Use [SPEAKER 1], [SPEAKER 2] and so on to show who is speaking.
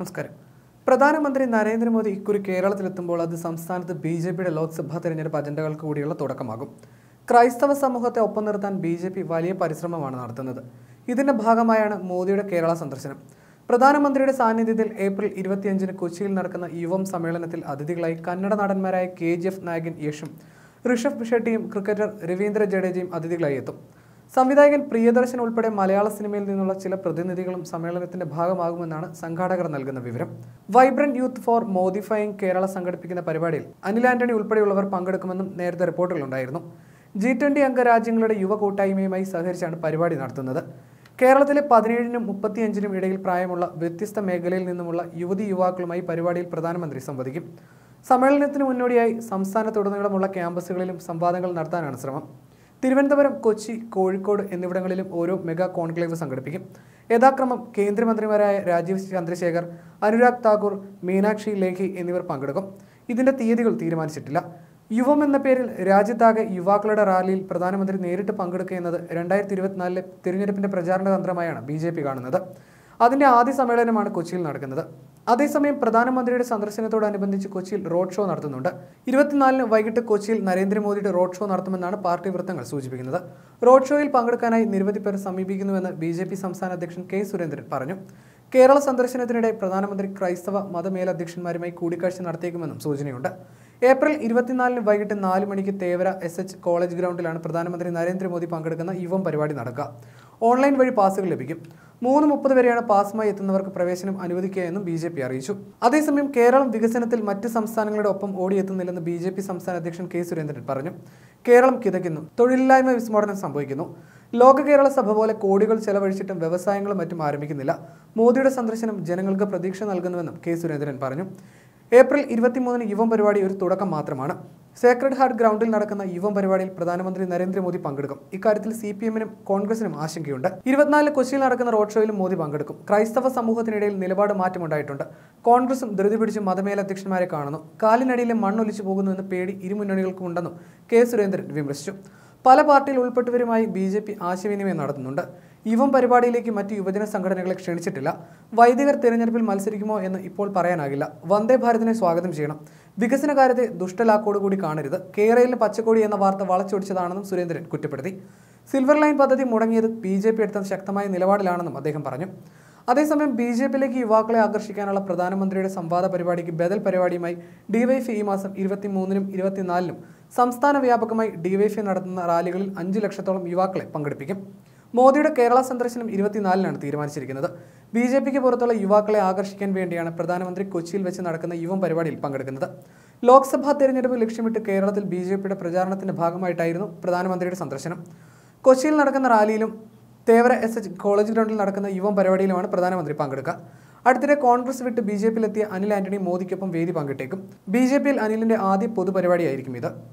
[SPEAKER 1] നമസ്കാരം പ്രധാനമന്ത്രി നരേന്ദ്രമോദി ഇക്കുറി കേരളത്തിലെത്തുമ്പോൾ അത് സംസ്ഥാനത്ത് ബി ജെ പിയുടെ ലോക്സഭാ തെരഞ്ഞെടുപ്പ് അജണ്ടകൾക്ക് കൂടിയുള്ള തുടക്കമാകും ക്രൈസ്തവ സമൂഹത്തെ ഒപ്പം നിർത്താൻ ബി ജെ പി വലിയ പരിശ്രമമാണ് നടത്തുന്നത് ഇതിന്റെ ഭാഗമായാണ് മോദിയുടെ കേരള സന്ദർശനം പ്രധാനമന്ത്രിയുടെ സാന്നിധ്യത്തിൽ ഏപ്രിൽ ഇരുപത്തിയഞ്ചിന് കൊച്ചിയിൽ നടക്കുന്ന യുവം സമ്മേളനത്തിൽ അതിഥികളായി കന്നഡ നടന്മാരായ കെ ജി എഫ് നായകൻ യേശും ഋഷഭ് ഷെട്ടിയും ക്രിക്കറ്റർ രവീന്ദ്ര ജഡേജയും അതിഥികളായി എത്തും സംവിധായകൻ പ്രിയദർശൻ ഉൾപ്പെടെ മലയാള സിനിമയിൽ നിന്നുള്ള ചില പ്രതിനിധികളും സമ്മേളനത്തിന്റെ ഭാഗമാകുമെന്നാണ് സംഘാടകർ നൽകുന്ന വിവരം vibrant youth for modifying Kerala സംഘടിപ്പിക്കുന്ന പരിപാടിയിൽ അനിൽ ആന്റണി ഉൾപ്പെടെയുള്ളവർ പങ്കെടുക്കുമെന്നും നേരത്തെ റിപ്പോർട്ടുകളുണ്ടായിരുന്നു ജി ട്വന്റി അംഗരാജ്യങ്ങളുടെ യുവ കൂട്ടായ്മയുമായി സഹകരിച്ചാണ് പരിപാടി നടത്തുന്നത് കേരളത്തിലെ പതിനേഴിനും മുപ്പത്തിയഞ്ചിനും ഇടയിൽ പ്രായമുള്ള വ്യത്യസ്ത മേഖലയിൽ നിന്നുമുള്ള യുവതി യുവാക്കളുമായി പരിപാടിയിൽ പ്രധാനമന്ത്രി സംവദിക്കും സമ്മേളനത്തിന് മുന്നോടിയായി സംസ്ഥാനത്തുടനീളമുള്ള ക്യാമ്പസുകളിലും സംവാദങ്ങൾ നടത്താനാണ് ശ്രമം തിരുവനന്തപുരം കൊച്ചി കോഴിക്കോട് എന്നിവിടങ്ങളിലും ഓരോ മെഗാ കോൺക്ലേവ് സംഘടിപ്പിക്കും യഥാക്രമം കേന്ദ്രമന്ത്രിമാരായ രാജീവ് ചന്ദ്രശേഖർ അനുരാഗ് താക്കൂർ മീനാക്ഷി ലേഖി എന്നിവർ പങ്കെടുക്കും ഇതിൻ്റെ തീയതികൾ തീരുമാനിച്ചിട്ടില്ല യുവം എന്ന പേരിൽ രാജ്യത്താകെ യുവാക്കളുടെ റാലിയിൽ പ്രധാനമന്ത്രി നേരിട്ട് പങ്കെടുക്കുക എന്നത് രണ്ടായിരത്തി ഇരുപത്തിനാലിലെ തിരഞ്ഞെടുപ്പിൻ്റെ പ്രചാരണ തന്ത്രമായാണ് ബി കാണുന്നത് അതിൻ്റെ ആദ്യ സമ്മേളനമാണ് കൊച്ചിയിൽ നടക്കുന്നത് അതേസമയം പ്രധാനമന്ത്രിയുടെ സന്ദർശനത്തോടനുബന്ധിച്ച് കൊച്ചിയിൽ റോഡ് ഷോ നടത്തുന്നുണ്ട് ഇരുപത്തിനാലിന് വൈകിട്ട് കൊച്ചിയിൽ നരേന്ദ്രമോദിയുടെ റോഡ് ഷോ നടത്തുമെന്നാണ് പാർട്ടി വൃത്തങ്ങൾ സൂചിപ്പിക്കുന്നത് റോഡ് ഷോയിൽ പങ്കെടുക്കാനായി നിരവധി പേർ സമീപിക്കുന്നുവെന്ന് ബി ജെ പി സംസ്ഥാന അധ്യക്ഷൻ കെ സുരേന്ദ്രൻ പറഞ്ഞു കേരള സന്ദർശനത്തിനിടെ പ്രധാനമന്ത്രി ക്രൈസ്തവ മതമേലധ്യക്ഷന്മാരുമായി കൂടിക്കാഴ്ച നടത്തിയേക്കുമെന്നും സൂചനയുണ്ട് ഏപ്രിൽ ഇരുപത്തിനാലിന് വൈകിട്ട് നാല് മണിക്ക് തേവര എസ് എച്ച് കോളേജ് ഗ്രൗണ്ടിലാണ് പ്രധാനമന്ത്രി നരേന്ദ്രമോദി പങ്കെടുക്കുന്ന യുവം പരിപാടി നടക്കുക ഓൺലൈൻ വഴി പാസുകൾ ലഭിക്കും മൂന്ന് മുപ്പത് വരെയാണ് പാസ്മായി എത്തുന്നവർക്ക് പ്രവേശനം അനുവദിക്കുക എന്നും ബി അറിയിച്ചു അതേസമയം കേരളം വികസനത്തിൽ മറ്റ് സംസ്ഥാനങ്ങളുടെ ഒപ്പം ഓടിയെത്തുന്നില്ലെന്ന് ബി ജെ പി സംസ്ഥാന അധ്യക്ഷൻ കെ സുരേന്ദ്രൻ പറഞ്ഞു കേരളം കിതയ്ക്കുന്നു തൊഴിലില്ലായ്മ വിസ്മോടനം സംഭവിക്കുന്നു ലോക കേരള സഭ പോലെ കോടികൾ ചെലവഴിച്ചിട്ടും വ്യവസായങ്ങളും മറ്റും ആരംഭിക്കുന്നില്ല മോദിയുടെ സന്ദർശനം ജനങ്ങൾക്ക് പ്രതീക്ഷ നൽകുന്നുവെന്നും കെ സുരേന്ദ്രൻ പറഞ്ഞു ഏപ്രിൽ ഇരുപത്തിമൂന്നിന് യുവം പരിപാടി ഒരു തുടക്കം മാത്രമാണ് സേക്രഡ് ഹാർട്ട് ഗ്രൗണ്ടിൽ നടക്കുന്ന യുവം പരിപാടിയിൽ പ്രധാനമന്ത്രി നരേന്ദ്രമോദി പങ്കെടുക്കും ഇക്കാര്യത്തിൽ സി പി എമ്മിനും കോൺഗ്രസിനും ആശങ്കയുണ്ട് ഇരുപത്തിനാല് കൊച്ചിയിൽ നടക്കുന്ന റോഡ് ഷോയിലും മോദി പങ്കെടുക്കും ക്രൈസ്തവ സമൂഹത്തിനിടയിൽ നിലപാട് മാറ്റമുണ്ടായിട്ടുണ്ട് കോൺഗ്രസും ധൃതി പിടിച്ച് മതമേലധ്യക്ഷന്മാരെ കാണുന്നു കാലിനടിയിലെ മണ്ണൊലിച്ചു പോകുന്നുവെന്ന് പേടി ഇരുമുന്നണികൾക്കും ഉണ്ടെന്നും കെ സുരേന്ദ്രൻ വിമർശിച്ചു പല പാർട്ടിയിൽ ഉൾപ്പെട്ടവരുമായി ബി ജെ പി ആശയവിനിമയം നടത്തുന്നുണ്ട് യുവം പരിപാടിയിലേക്ക് മറ്റ് യുവജന സംഘടനകളെ ക്ഷണിച്ചിട്ടില്ല വൈദികർ തിരഞ്ഞെടുപ്പിൽ മത്സരിക്കുമോ എന്ന് ഇപ്പോൾ പറയാനാകില്ല വന്ദേ ഭാരതിനെ സ്വാഗതം ചെയ്യണം വികസന കാര്യത്തെ ദുഷ്ടലാക്കോടുകൂടി കാണരുത് കേരളയിൽ പച്ചക്കോടി എന്ന വാർത്ത വളച്ചൊടിച്ചതാണെന്നും സുരേന്ദ്രൻ കുറ്റപ്പെടുത്തി സിൽവർ ലൈൻ പദ്ധതി മുടങ്ങിയത് ബി ജെ പി എടുത്ത ശക്തമായ നിലപാടിലാണെന്നും അദ്ദേഹം പറഞ്ഞു അതേസമയം ബി ജെ പിയിലേക്ക് യുവാക്കളെ ആകർഷിക്കാനുള്ള പ്രധാനമന്ത്രിയുടെ സംവാദ പരിപാടിക്ക് ബദൽ പരിപാടിയുമായി ഡിവൈഫ് ഈ മാസം ഇരുപത്തിമൂന്നിനും ഇരുപത്തിനാലിനും സംസ്ഥാന വ്യാപകമായി ഡിവൈഫ് നടത്തുന്ന റാലികളിൽ അഞ്ചു ലക്ഷത്തോളം യുവാക്കളെ പങ്കെടുപ്പിക്കും മോദിയുടെ കേരള സന്ദർശനം ഇരുപത്തിനാലിനാണ് തീരുമാനിച്ചിരിക്കുന്നത് ബി ജെ പിക്ക് പുറത്തുള്ള യുവാക്കളെ ആകർഷിക്കാൻ വേണ്ടിയാണ് പ്രധാനമന്ത്രി കൊച്ചിയിൽ വെച്ച് നടക്കുന്ന യുവം പരിപാടിയിൽ പങ്കെടുക്കുന്നത് ലോക്സഭാ തെരഞ്ഞെടുപ്പ് ലക്ഷ്യമിട്ട് കേരളത്തിൽ ബി ജെ പിയുടെ പ്രചാരണത്തിന്റെ ഭാഗമായിട്ടായിരുന്നു പ്രധാനമന്ത്രിയുടെ സന്ദർശനം കൊച്ചിയിൽ നടക്കുന്ന റാലിയിലും തേവര എസ് എച്ച് കോളേജ് ഗ്രൗണ്ടിൽ നടക്കുന്ന യുവം പരിപാടിയിലുമാണ് പ്രധാനമന്ത്രി പങ്കെടുക്കുക അടുത്തിടെ കോൺഗ്രസ് വിട്ട് ബി ജെ പിയിലെത്തിയ അനിൽ ആന്റണി മോദിക്കൊപ്പം വേദി പങ്കിട്ടേക്കും ബി ജെ പിയിൽ അനിലിന്റെ ആദ്യ പൊതുപരിപാടിയായിരിക്കും ഇത്